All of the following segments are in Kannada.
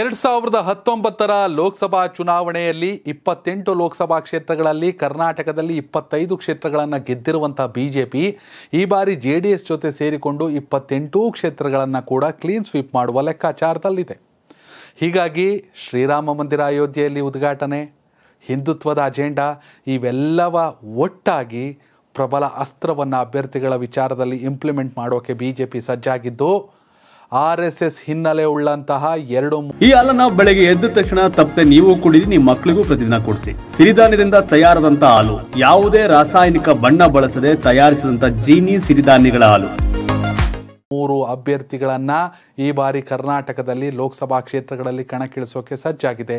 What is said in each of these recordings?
ಎರಡು ಸಾವಿರದ ಹತ್ತೊಂಬತ್ತರ ಲೋಕಸಭಾ ಚುನಾವಣೆಯಲ್ಲಿ ಇಪ್ಪತ್ತೆಂಟು ಲೋಕಸಭಾ ಕ್ಷೇತ್ರಗಳಲ್ಲಿ ಕರ್ನಾಟಕದಲ್ಲಿ ಇಪ್ಪತ್ತೈದು ಕ್ಷೇತ್ರಗಳನ್ನು ಗೆದ್ದಿರುವಂಥ ಬಿ ಜೆ ಪಿ ಈ ಬಾರಿ ಜೆ ಡಿ ಎಸ್ ಜೊತೆ ಸೇರಿಕೊಂಡು ಇಪ್ಪತ್ತೆಂಟು ಕ್ಷೇತ್ರಗಳನ್ನು ಕೂಡ ಕ್ಲೀನ್ ಸ್ವೀಪ್ ಮಾಡುವ ಲೆಕ್ಕಾಚಾರದಲ್ಲಿದೆ ಹೀಗಾಗಿ ಶ್ರೀರಾಮ ಮಂದಿರ ಅಯೋಧ್ಯೆಯಲ್ಲಿ ಉದ್ಘಾಟನೆ ಹಿಂದುತ್ವದ ಅಜೆಂಡಾ ಇವೆಲ್ಲವ ಒಟ್ಟಾಗಿ ಪ್ರಬಲ ಅಸ್ತ್ರವನ್ನು ಅಭ್ಯರ್ಥಿಗಳ ವಿಚಾರದಲ್ಲಿ ಇಂಪ್ಲಿಮೆಂಟ್ ಮಾಡೋಕ್ಕೆ ಬಿ ಜೆ ಪಿ ಸಜ್ಜಾಗಿದ್ದು ಆರ್ ಎಸ್ ಎಸ್ ಹಿನ್ನೆಲೆ ಉಳ್ಳಂತಹ ಎರಡು ಈ ಹಾಲನ್ನ ಬೆಳಗ್ಗೆ ಎದ್ದ ತಕ್ಷಣ ತಪ್ಪದೆ ನೀವು ಕುಡಿದು ನಿಮ್ಮ ಮಕ್ಕಳಿಗೂ ಪ್ರತಿದಿನ ಕೊಡಿಸಿ ಸಿರಿಧಾನ್ಯದಿಂದ ತಯಾರದಂತ ಹಾಲು ಯಾವುದೇ ರಾಸಾಯನಿಕ ಬಣ್ಣ ಬಳಸದೆ ತಯಾರಿಸಿದಂತ ಜೀನಿ ಸಿರಿಧಾನ್ಯಗಳ ಹಾಲು ಮೂರು ಅಭ್ಯರ್ಥಿಗಳನ್ನ ಈ ಬಾರಿ ಕರ್ನಾಟಕದಲ್ಲಿ ಲೋಕಸಭಾ ಕ್ಷೇತ್ರಗಳಲ್ಲಿ ಕಣಕ್ಕಿಳಿಸೋಕೆ ಸಜ್ಜಾಗಿದೆ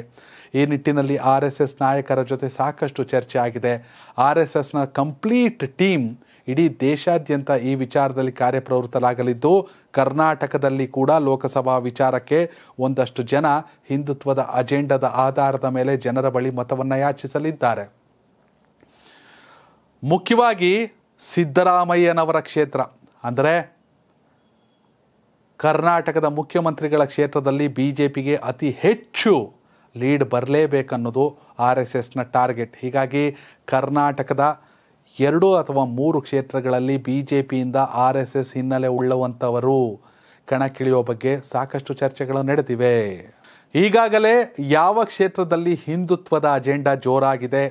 ಈ ನಿಟ್ಟಿನಲ್ಲಿ ಆರ್ ಎಸ್ ಎಸ್ ನಾಯಕರ ಜೊತೆ ಸಾಕಷ್ಟು ಚರ್ಚೆ ಆಗಿದೆ ಆರ್ ಎಸ್ ಎಸ್ನ ಕಂಪ್ಲೀಟ್ ಟೀಮ್ ಇಡೀ ದೇಶಾದ್ಯಂತ ಈ ವಿಚಾರದಲ್ಲಿ ಕಾರ್ಯಪ್ರವೃತ್ತರಾಗಲಿದ್ದು ಕರ್ನಾಟಕದಲ್ಲಿ ಕೂಡ ಲೋಕಸಭಾ ವಿಚಾರಕ್ಕೆ ಒಂದಷ್ಟು ಜನ ಹಿಂದುತ್ವದ ಅಜೆಂಡದ ಆಧಾರದ ಮೇಲೆ ಜನರ ಬಳಿ ಮತವನ್ನು ಯಾಚಿಸಲಿದ್ದಾರೆ ಮುಖ್ಯವಾಗಿ ಸಿದ್ದರಾಮಯ್ಯನವರ ಕ್ಷೇತ್ರ ಅಂದರೆ ಕರ್ನಾಟಕದ ಮುಖ್ಯಮಂತ್ರಿಗಳ ಕ್ಷೇತ್ರದಲ್ಲಿ ಬಿ ಜೆ ಪಿಗೆ ಅತಿ ಹೆಚ್ಚು ಲೀಡ್ ಬರಲೇಬೇಕನ್ನೋದು ಆರ್ ಎಸ್ ಎಸ್ನ ಟಾರ್ಗೆಟ್ ಹೀಗಾಗಿ ಕರ್ನಾಟಕದ ಎರಡು ಅಥವಾ ಮೂರು ಕ್ಷೇತ್ರಗಳಲ್ಲಿ ಬಿ ಜೆ ಪಿಯಿಂದ ಆರ್ ಎಸ್ ಎಸ್ ಹಿನ್ನೆಲೆ ಉಳ್ಳವಂಥವರು ಕಣಕ್ಕಿಳಿಯುವ ಬಗ್ಗೆ ಸಾಕಷ್ಟು ಚರ್ಚೆಗಳು ನಡೆದಿವೆ ಈಗಾಗಲೇ ಯಾವ ಕ್ಷೇತ್ರದಲ್ಲಿ ಹಿಂದುತ್ವದ ಅಜೆಂಡಾ ಜೋರಾಗಿದೆ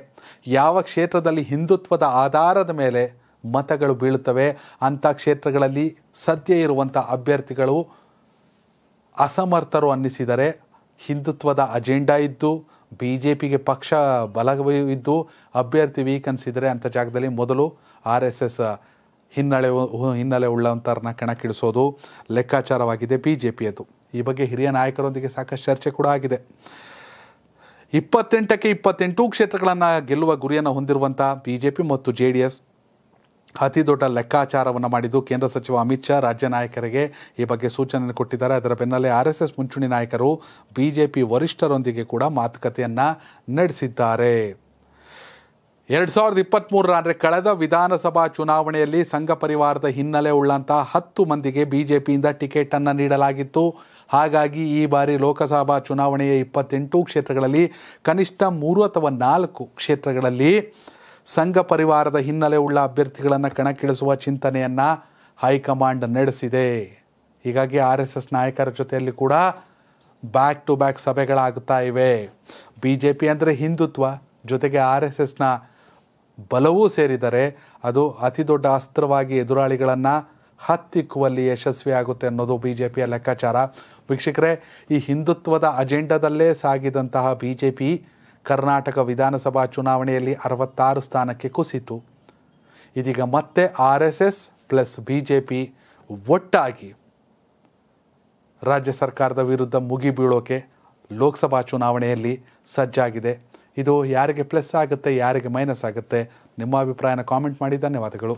ಯಾವ ಕ್ಷೇತ್ರದಲ್ಲಿ ಹಿಂದುತ್ವದ ಆಧಾರದ ಮೇಲೆ ಮತಗಳು ಬೀಳುತ್ತವೆ ಅಂಥ ಕ್ಷೇತ್ರಗಳಲ್ಲಿ ಸದ್ಯ ಇರುವಂಥ ಅಭ್ಯರ್ಥಿಗಳು ಅಸಮರ್ಥರು ಅನ್ನಿಸಿದರೆ ಹಿಂದುತ್ವದ ಅಜೆಂಡಾ ಇದ್ದು ಬಿ ಜೆ ಪಿಗೆ ಪಕ್ಷ ಬಲವಿದ್ದು ಅಭ್ಯರ್ಥಿ ವೀಕ್ ಅನಿಸಿದರೆ ಅಂಥ ಜಾಗದಲ್ಲಿ ಮೊದಲು ಆರ್ ಎಸ್ ಎಸ್ ಹಿನ್ನೆಲೆ ಹಿನ್ನೆಲೆ ಉಳ್ಳಂಥವ್ರನ್ನ ಕಣಕ್ಕಿಳಿಸೋದು ಲೆಕ್ಕಾಚಾರವಾಗಿದೆ ಬಿ ಜೆ ಪಿಯದು ಈ ಬಗ್ಗೆ ಹಿರಿಯ ನಾಯಕರೊಂದಿಗೆ ಸಾಕಷ್ಟು ಚರ್ಚೆ ಕೂಡ ಆಗಿದೆ ಇಪ್ಪತ್ತೆಂಟಕ್ಕೆ ಇಪ್ಪತ್ತೆಂಟು ಕ್ಷೇತ್ರಗಳನ್ನು ಗೆಲ್ಲುವ ಗುರಿಯನ್ನು ಹೊಂದಿರುವಂಥ ಬಿ ಜೆ ಪಿ ಮತ್ತು ಜೆ ಡಿ ಎಸ್ ಅತಿ ದೊಡ್ಡ ಲೆಕ್ಕಾಚಾರವನ್ನು ಮಾಡಿದ್ದು ಕೇಂದ್ರ ಸಚಿವ ಅಮಿತ್ ಶಾ ರಾಜ್ಯ ನಾಯಕರಿಗೆ ಈ ಬಗ್ಗೆ ಸೂಚನೆ ಕೊಟ್ಟಿದ್ದಾರೆ ಅದರ ಬೆನ್ನಲ್ಲೇ ಆರ್ ಎಸ್ ಎಸ್ ಮುಂಚೂಣಿ ನಾಯಕರು ಬಿಜೆಪಿ ವರಿಷ್ಠರೊಂದಿಗೆ ಕೂಡ ಮಾತುಕತೆಯನ್ನು ನಡೆಸಿದ್ದಾರೆ ಎರಡ್ ಸಾವಿರದ ಮೂರರ ಅಂದರೆ ಕಳೆದ ವಿಧಾನಸಭಾ ಚುನಾವಣೆಯಲ್ಲಿ ಸಂಘ ಪರಿವಾರದ ಹಿನ್ನೆಲೆ ಉಳ್ಳಂತಹ ಹತ್ತು ಮಂದಿಗೆ ಬಿಜೆಪಿಯಿಂದ ಟಿಕೆಟನ್ನು ನೀಡಲಾಗಿತ್ತು ಹಾಗಾಗಿ ಈ ಬಾರಿ ಲೋಕಸಭಾ ಚುನಾವಣೆಯ ಇಪ್ಪತ್ತೆಂಟು ಕ್ಷೇತ್ರಗಳಲ್ಲಿ ಕನಿಷ್ಠ ಮೂರು ಅಥವಾ ನಾಲ್ಕು ಕ್ಷೇತ್ರಗಳಲ್ಲಿ ಸಂಘ ಪರಿವಾರದ ಹಿನ್ನೆಲೆ ಉಳ್ಳ ಅಭ್ಯರ್ಥಿಗಳನ್ನು ಕಣಕ್ಕಿಳಿಸುವ ಚಿಂತನೆಯನ್ನು ಹೈಕಮಾಂಡ್ ನಡೆಸಿದೆ ಹೀಗಾಗಿ ಆರ್ ಎಸ್ ಎಸ್ ನಾಯಕರ ಜೊತೆಯಲ್ಲಿ ಕೂಡ ಬ್ಯಾಕ್ ಟು ಬ್ಯಾಕ್ ಸಭೆಗಳಾಗುತ್ತಾ ಇವೆ ಬಿ ಜೆ ಪಿ ಅಂದರೆ ಹಿಂದುತ್ವ ಜೊತೆಗೆ ಆರ್ ಎಸ್ ಎಸ್ನ ಬಲವೂ ಸೇರಿದರೆ ಅದು ಅತಿ ದೊಡ್ಡ ಅಸ್ತ್ರವಾಗಿ ಎದುರಾಳಿಗಳನ್ನು ಹತ್ತಿಕ್ಕುವಲ್ಲಿ ಯಶಸ್ವಿಯಾಗುತ್ತೆ ಅನ್ನೋದು ಬಿ ಜೆ ಪಿಯ ಲೆಕ್ಕಾಚಾರ ವೀಕ್ಷಕರೇ ಈ ಹಿಂದುತ್ವದ ಅಜೆಂಡಾದಲ್ಲೇ ಸಾಗಿದಂತಹ ಬಿ ಜೆ ಪಿ ಕರ್ನಾಟಕ ವಿಧಾನಸಭಾ ಚುನಾವಣೆಯಲ್ಲಿ ಅರವತ್ತಾರು ಸ್ಥಾನಕ್ಕೆ ಕುಸಿತು ಇದೀಗ ಮತ್ತೆ R S S plus B J P ಒಟ್ಟಾಗಿ ರಾಜ್ಯ ಸರ್ಕಾರದ ವಿರುದ್ಧ ಮುಗಿಬೀಳೋಕೆ ಲೋಕಸಭಾ ಚುನಾವಣೆಯಲ್ಲಿ ಸಜ್ಜಾಗಿದೆ ಇದು ಯಾರಿಗೆ ಪ್ಲಸ್ ಆಗುತ್ತೆ ಯಾರಿಗೆ ಮೈನಸ್ ಆಗುತ್ತೆ ನಿಮ್ಮ ಅಭಿಪ್ರಾಯನ ಕಾಮೆಂಟ್ ಮಾಡಿ ಧನ್ಯವಾದಗಳು